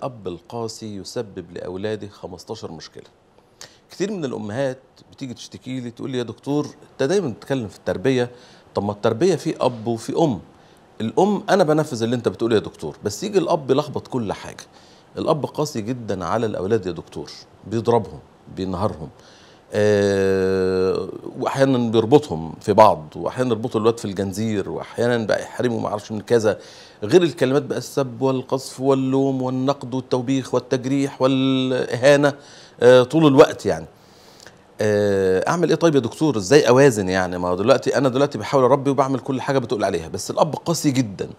الأب القاسي يسبب لأولاده 15 مشكلة كتير من الأمهات بتيجي تشتكي لي تقول لي يا دكتور أنت دايما بتتكلم في التربية طب ما التربية في أب وفي أم الأم أنا بنفذ اللي أنت بتقوله يا دكتور بس يجي الأب يلخبط كل حاجة الأب قاسي جدا على الأولاد يا دكتور بيضربهم بينهارهم آه، واحيانا بيربطهم في بعض واحيانا يربطوا الواد في الجنزير واحيانا بقى يحرموا ما اعرفش من كذا غير الكلمات بقى السب والقصف واللوم والنقد والتوبيخ والتجريح والاهانه آه، طول الوقت يعني آه، اعمل ايه طيب يا دكتور ازاي اوازن يعني ما دلوقتي انا دلوقتي بحاول اربي وبعمل كل حاجه بتقول عليها بس الاب قاسي جدا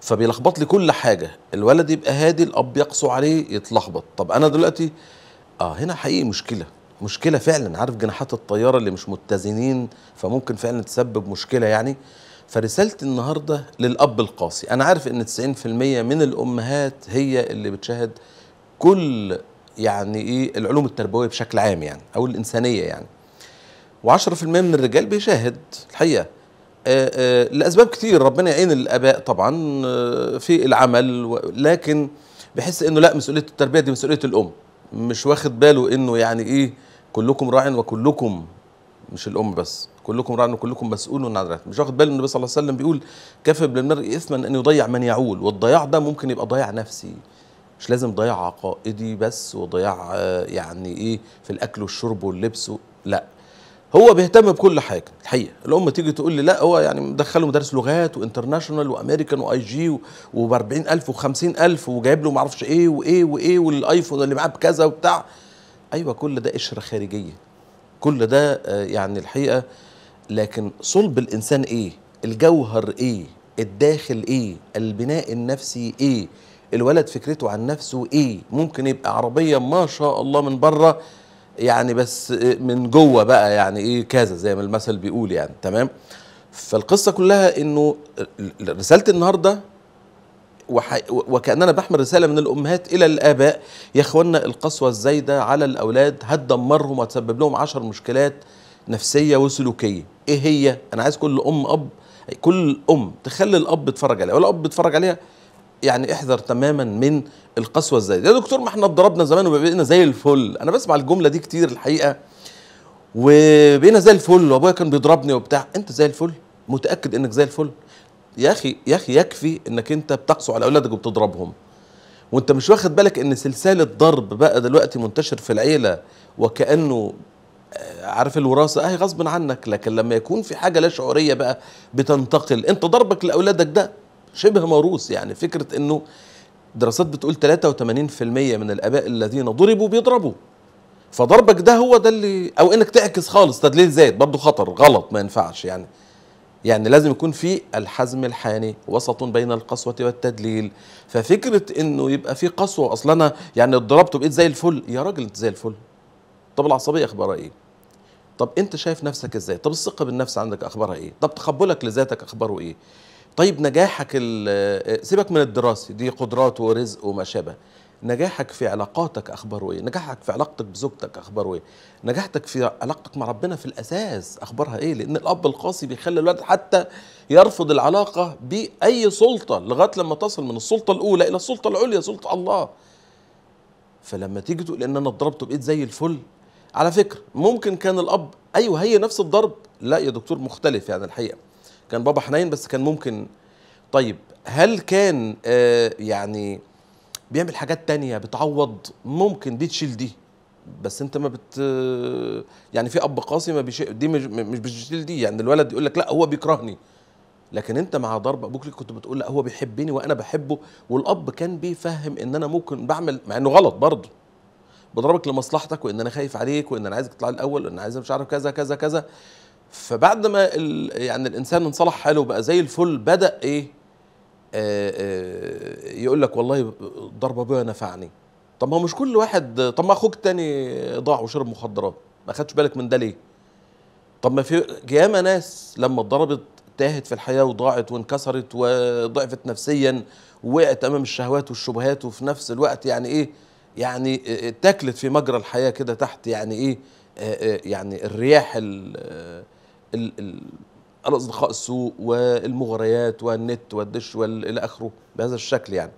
فبيلخبط لي كل حاجه الولد يبقى هادي الاب يقسو عليه يتلخبط طب انا دلوقتي اه هنا حقيقي مشكله مشكله فعلا عارف جناحات الطياره اللي مش متزنين فممكن فعلا تسبب مشكله يعني فرسالتي النهارده للاب القاسي انا عارف ان 90% من الامهات هي اللي بتشاهد كل يعني ايه العلوم التربويه بشكل عام يعني او الانسانيه يعني و10% من الرجال بيشاهد الحقيقه آه، آه، لاسباب كتير ربنا يعين الاباء طبعا آه، في العمل لكن بحس انه لا مسؤوليه التربيه دي مسؤوليه الام مش واخد باله انه يعني ايه كلكم راع وكلكم مش الام بس كلكم راع وكلكم مسؤول عن رعيته مش واخد باله النبي صلى الله عليه وسلم بيقول كفى بالمرء اثما ان يضيع من يعول والضياع ده ممكن يبقى ضياع نفسي مش لازم ضياع عقائدي بس وضياع آه، يعني ايه في الاكل والشرب واللبس لا هو بيهتم بكل حاجه الحقيقه الام تيجي تقول لي لا هو يعني مدخله مدارس لغات وانترناشونال وامريكان واي جي و40000 و50000 وجايب له ما اعرفش ايه وايه وايه والايفون اللي معاه بكذا وبتاع ايوه كل ده قشره خارجيه كل ده آه، يعني الحقيقه لكن صلب الانسان ايه الجوهر ايه الداخل ايه البناء النفسي ايه الولد فكرته عن نفسه ايه ممكن يبقى عربيه ما شاء الله من بره يعني بس آه، من جوه بقى يعني ايه كذا زي ما المثل بيقول يعني تمام فالقصه كلها انه آه، رساله النهارده وكأننا بحمل رسالة من الأمهات إلى الآباء يا إخوانا القسوة الزايدة على الأولاد هتدمرهم وتسبب لهم عشر مشكلات نفسية وسلوكية إيه هي؟ أنا عايز كل أم أب كل أم تخلي الأب يتفرج عليها والاب يتفرج بيتفرج عليها يعني احذر تماما من القسوة الزايدة يا دكتور ما احنا اتضربنا زمان وبقينا زي الفل أنا بسمع الجملة دي كتير الحقيقة وبقينا زي الفل وابويا كان بيضربني وبتاع انت زي الفل متاكد انك زي الفل يا اخي يا اخي يكفي انك انت بتقسو على اولادك وبتضربهم وانت مش واخد بالك ان سلسله ضرب بقى دلوقتي منتشر في العيله وكانه آه، عارف الوراثه اهي غصب عنك لكن لما يكون في حاجه لا شعوريه بقى بتنتقل انت ضربك لاولادك ده شبه موروث يعني فكره انه دراسات بتقول 83% من الاباء الذين ضربوا بيضربوا فضربك ده هو ده اللي او انك تعكس خالص تدليل زائد برضه خطر غلط ما ينفعش يعني يعني لازم يكون في الحزم الحاني وسط بين القسوة والتدليل ففكرة انه يبقى في قسوة اصلا انا يعني اتضربت وبقيت زي الفل يا راجل انت زي الفل طب العصبية اخبارها ايه طب انت شايف نفسك ازاي طب الثقة بالنفس عندك اخبارها ايه طب تقبلك لذاتك اخباره ايه طيب نجاحك سيبك من الدراسة دي قدرات ورزق وما شابه نجاحك في علاقاتك اخباره ايه نجاحك في علاقتك بزوجتك اخباره ايه نجاحتك في علاقتك مع ربنا في الاساس اخبارها ايه لان الاب القاسي بيخلي الولد حتى يرفض العلاقه باي سلطه لغايه لما تصل من السلطه الاولى الى السلطه العليا سلطه الله فلما تيجي تقول ان انا اتضربت بقيت زي الفل على فكره ممكن كان الاب ايوه هي نفس الضرب لا يا دكتور مختلف يعني الحقيقه كان بابا حنين بس كان ممكن طيب هل كان آه يعني بيعمل حاجات تانية بتعوض ممكن دي تشيل دي بس انت ما بت يعني في اب قاسي ما بيش... دي مش, مش بتشيل دي يعني الولد يقول لك لا هو بيكرهني لكن انت مع ضرب ابوك ليه كنت بتقول لا هو بيحبني وانا بحبه والاب كان بيفهم ان انا ممكن بعمل مع انه غلط برضه بضربك لمصلحتك وان انا خايف عليك وان انا عايزك تطلع الاول وان انا عايز مش عارف كذا كذا كذا فبعد ما ال... يعني الانسان انصلح حاله بقى زي الفل بدا ايه آآ آآ يقول لك والله ضرب ابويا نفعني طب ما مش كل واحد طب ما اخوك الثاني ضاع وشرب مخدرات ما خدتش بالك من ده ليه طب ما في ياما ناس لما اتضربت تاهت في الحياه وضاعت وانكسرت وضعفت نفسيا ووقعت امام الشهوات والشبهات وفي نفس الوقت يعني ايه يعني اتاكلت في مجرى الحياه كده تحت يعني ايه آه، آه، يعني الرياح ال آه، ال الأصدقاء السوء والمغريات والنت والدش والى آخره بهذا الشكل يعني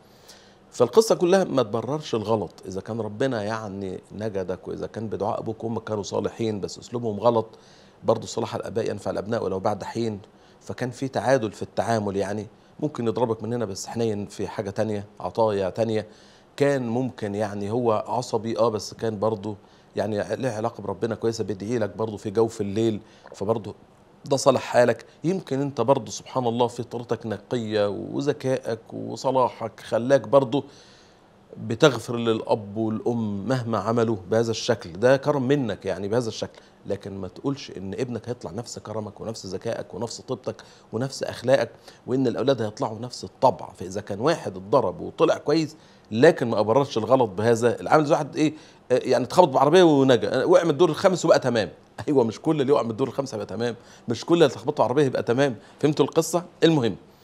فالقصة كلها ما تبررش الغلط إذا كان ربنا يعني نجدك وإذا كان بدعاء أبوك وأمك كانوا صالحين بس أسلوبهم غلط برضه صلاح الآباء ينفع الأبناء ولو بعد حين فكان في تعادل في التعامل يعني ممكن يضربك من هنا بس حنين في حاجة تانية عطايا تانية كان ممكن يعني هو عصبي اه بس كان برضه يعني له علاقه بربنا كويسه بيدعي لك برضه في جوف الليل فبرضه ده صالح حالك يمكن انت برضه سبحان الله فطرتك نقية وذكائك وصلاحك خلاك برضه بتغفر للأب والأم مهما عملوا بهذا الشكل ده كرم منك يعني بهذا الشكل لكن ما تقولش إن ابنك هيطلع نفس كرمك ونفس ذكائك ونفس طيبتك ونفس أخلاقك وإن الأولاد هيطلعوا نفس الطبع فإذا كان واحد اتضرب وطلع كويس لكن ما أبررش الغلط بهذا العامل واحد إيه يعني اتخبط بعربية ونجا وقع من الدور الخامس وبقى تمام ايوه مش كل اللي يقع من الدور الخمسه يبقى تمام مش كل اللي تخبطه عربيه يبقى تمام فهمتوا القصه المهم